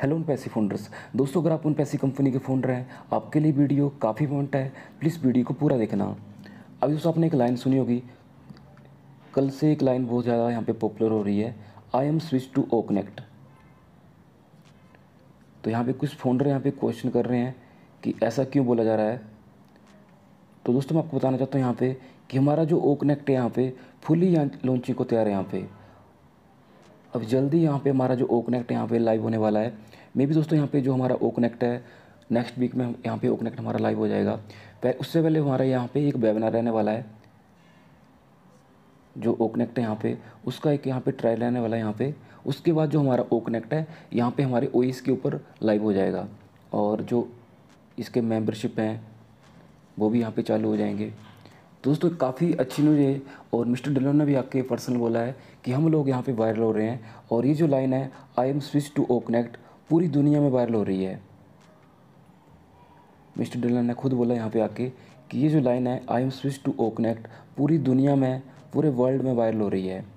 hello उन पैसे फोनर्स दोस्तों अगर आप उन पैसे कंपनी के फोन रहे हैं आपके लिए वीडियो काफ़ी इंपॉर्टेंट है प्लीज़ वीडियो को पूरा देखना अभी दोस्तों आपने एक लाइन सुनी होगी कल से एक लाइन बहुत ज़्यादा यहाँ पे पॉपुलर हो रही है I am switch to O connect तो यहाँ पे कुछ फोनर यहाँ पे क्वेश्चन कर रहे हैं कि ऐसा क्यों बोला जा रहा है तो दोस्तों मैं आपको बताना चाहता हूँ यहाँ पर कि हमारा जो ओ कनेक्ट है यहाँ पर फुली लॉन्चिंग को तैयार है यहाँ पर अब जल्दी यहाँ पे हमारा जो ओकनेक्ट यहाँ पे लाइव होने वाला है मे भी दोस्तों यहाँ पे जो हमारा ओकनेक्ट है नेक्स्ट वीक में यहाँ पे ओकनेक्ट हमारा लाइव हो जाएगा पर उससे पहले हमारा यहाँ पे एक वेबिनार रहने वाला है जो ओकनेक्ट है यहाँ पे उसका एक यहाँ पे ट्रायल रहने वाला है यहाँ पे उसके बाद जो हमारा ओकनेक्ट है यहाँ पे हमारे ओ के ऊपर लाइव हो जाएगा और जो इसके मेंबरशिप हैं वो भी यहाँ पे चालू हो जाएंगे दोस्तों काफ़ी अच्छी न्यूज़ है और मिस्टर डिलोन ने भी आके पर्सनल बोला है कि हम लोग यहाँ पे वायरल हो रहे हैं और ये जो लाइन है I am switch to O connect पूरी दुनिया में वायरल हो रही है मिस्टर डिलोन ने खुद बोला यहाँ पे आके कि ये जो लाइन है I am switch to O connect पूरी दुनिया में पूरे वर्ल्ड में वायरल हो रही है